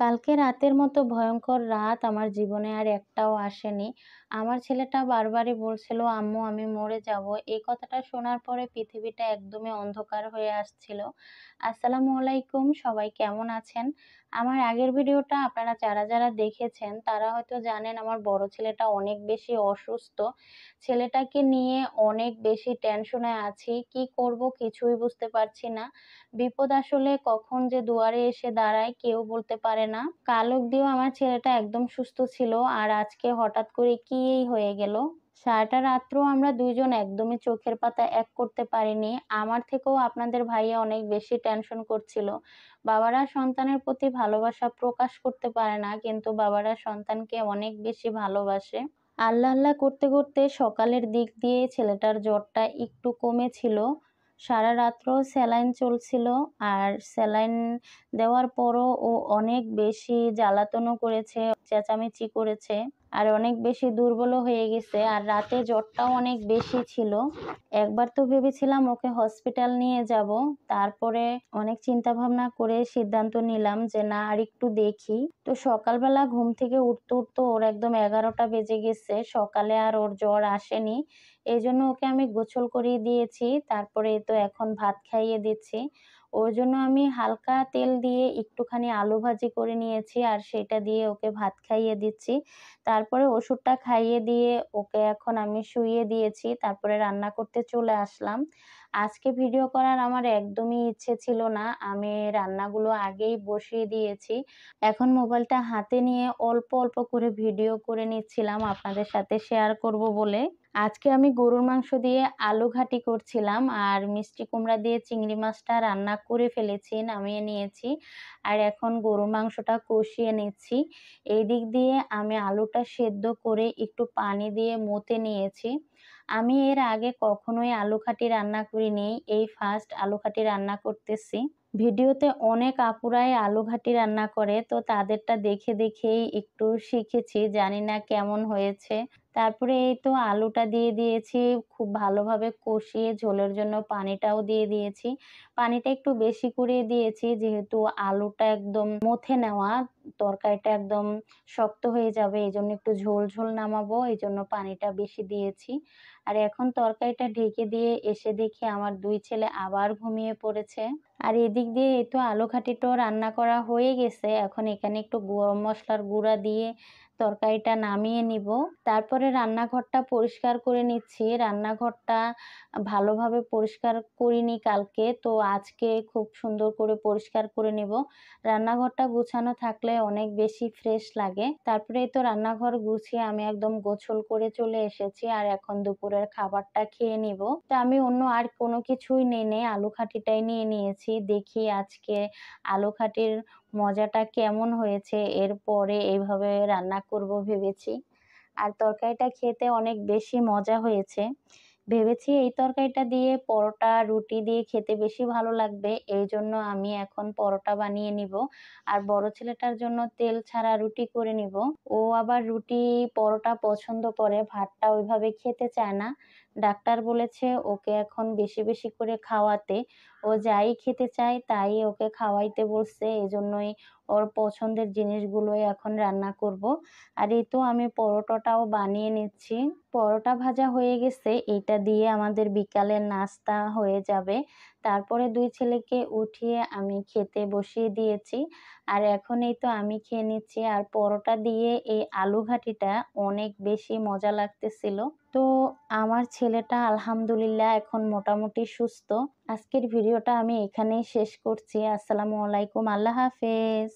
কালকে রাতের মতো ভয়ঙ্কর রাত আমার জীবনে আর একটাও আসেনি আমার ছেলেটা বারবারই বলছিল আম্মু আমি মরে যাব এই কথাটা শোনার পরে পৃথিবীটা একদমই অন্ধকার হয়ে আসছিল আসসালামু আলাইকুম সবাই কেমন আছেন আমার আগের ভিডিওটা আপনারা যারা যারা দেখেছেন তারা হয়তো জানেন আমার বড় ছেলেটা অনেক বেশি অসুস্থ ছেলেটাকে নিয়ে অনেক বেশি টেনশনে আছি কি করব কিছুই বুঝতে পারছি না বিপদ আসলে কখন যে দুয়ারে এসে দাঁড়ায় কেউ বলতে পারে না কাল অব্দিও আমার ছেলেটা একদম সুস্থ ছিল আর আজকে হঠাৎ করে কি হয়ে গেল সারাটা রাত্রেও আমরা দুইজন একদমই চোখের পাতা এক করতে পারিনি আমার থেকেও আপনাদের ভাইয়া অনেক বেশি টেনশন করছিল বাবারা সন্তানের প্রতি ভালোবাসা প্রকাশ করতে পারে না কিন্তু বাবারা সন্তানকে অনেক বেশি ভালোবাসে আল্লাহ আল্লাহ করতে করতে সকালের দিক দিয়ে ছেলেটার জ্বরটা একটু কমেছিল সারা রাত্র স্যালাইন চলছিল আর স্যালাইন দেওয়ার পরও ও অনেক বেশি জ্বালাতনও করেছে চেঁচামেচি করেছে আর অনেক বেশি দুর্বলও হয়ে গেছে আর রাতে জ্বরটাও অনেক বেশি ছিল একবার তো ভেবেছিলাম ওকে হসপিটাল নিয়ে যাব তারপরে অনেক চিন্তা ভাবনা করে সিদ্ধান্ত নিলাম যে না আর একটু দেখি তো সকালবেলা ঘুম থেকে উঠতে উঠতে ওর একদম এগারোটা বেজে গেছে সকালে আর ওর জ্বর আসেনি এই জন্য ওকে আমি গোছল করিয়ে দিয়েছি তারপরে তো এখন ভাত খাইয়ে দিচ্ছি ওর জন্য আমি হালকা তেল দিয়ে একটুখানি আলু ভাজি করে নিয়েছি আর সেটা দিয়ে ওকে ভাত খাইয়ে দিচ্ছি তারপরে ওষুধটা খাইয়ে দিয়ে ওকে এখন আমি শুইয়ে দিয়েছি তারপরে রান্না করতে চলে আসলাম আজকে ভিডিও করার আমার একদমই ইচ্ছে ছিল না আমি রান্নাগুলো আগেই বসিয়ে দিয়েছি এখন মোবাইলটা হাতে নিয়ে অল্প অল্প করে ভিডিও করে নিচ্ছিলাম আপনাদের সাথে শেয়ার করব বলে আজকে আমি গরুর মাংস দিয়ে আলু ঘাটি করছিলাম আর মিষ্টি কুমড়া দিয়ে চিংড়ি মাছটা রান্না করে ফেলেছি নামিয়ে নিয়েছি আর এখন গরুর মাংসটা কষিয়ে নিচ্ছি এই দিক দিয়ে আমি আলুটা সেদ্ধ করে একটু পানি দিয়ে মতে নিয়েছি আমি এর আগে কখনোই আলু খাটি রান্না করিনি এই ফার্স্ট আলু খাটি রান্না করতেছি ভিডিওতে অনেক আপুরাই আলুঘাটি রান্না করে তো তাদেরটা দেখে দেখেই একটু শিখেছি জানি না কেমন হয়েছে তারপরে এই তো আলুটা দিয়ে দিয়েছি খুব ভালোভাবে কষিয়ে ঝোলের জন্য পানিটাও দিয়ে দিয়েছি পানিটা একটু বেশি করে দিয়েছি যেহেতু আলুটা একদম মথে নেওয়া তরকারিটা একদম শক্ত হয়ে যাবে এই জন্য একটু ঝোল ঝোল নামাবো এই জন্য পানিটা বেশি দিয়েছি আর এখন তরকারিটা ঢেকে দিয়ে এসে দেখি আমার দুই ছেলে আবার ঘুমিয়ে পড়েছে আর এদিক দিয়ে এই তো আলু খাটিটাও রান্না করা হয়ে গেছে এখন এখানে একটু গরম মশলার গুঁড়া দিয়ে তরকারিটা নামিয়ে নিব তারপরে রান্নাঘরটা পরিষ্কার করে নিচ্ছি রান্নাঘরটা ভালোভাবে পরিষ্কার করিনি কালকে তো আজকে খুব সুন্দর করে পরিষ্কার করে নিব রান্নাঘরটা গুছানো থাকলে অনেক বেশি ফ্রেশ লাগে তারপরে তো রান্নাঘর গুছিয়ে আমি একদম গোছল করে চলে এসেছি আর এখন দুপুরের খাবারটা খেয়ে নিব তো আমি অন্য আর কোনো কিছুই নেই নেই আলু খাটিটাই নিয়ে নিয়েছি দেখি আজকে আলু খাটির মজাটা কেমন হয়েছে এরপরে এইভাবে রান্না করব ভেবেছি আর তরকারিটা খেতে অনেক বেশি মজা হয়েছে ভেবেছি এই তরকারিটা দিয়ে পরোটা রুটি দিয়ে খেতে বেশি ভালো লাগবে এই জন্য আমি এখন পরোটা বানিয়ে নিব আর বড় ছেলেটার জন্য তেল ছাড়া রুটি করে নিব ও আবার রুটি পরোটা পছন্দ করে ভাতটা ওইভাবে খেতে চায় না ডাক্তার বলেছে ওকে এখন বেশি বেশি করে খাওয়াতে ও যাই খেতে চায় তাই ওকে খাওয়াইতে বলছে এজন্যই ওর পছন্দের জিনিসগুলোই এখন রান্না করব। আর এই তো আমি পরোটাটাও বানিয়ে নিচ্ছি পরোটা ভাজা হয়ে গেছে এইটা দিয়ে আমাদের বিকালের নাস্তা হয়ে যাবে তারপরে দুই ছেলেকে উঠিয়ে আমি খেতে বসিয়ে দিয়েছি আর এখন এই তো আমি খেয়ে নিচ্ছি আর পরোটা দিয়ে এই আলু ঘাটিটা অনেক বেশি মজা লাগতেছিল তো আমার ছেলেটা আলহামদুলিল্লাহ এখন মোটামুটি সুস্থ আজকের ভিডিওটা আমি এখানেই শেষ করছি আসসালামু আলাইকুম আল্লাহ হাফেজ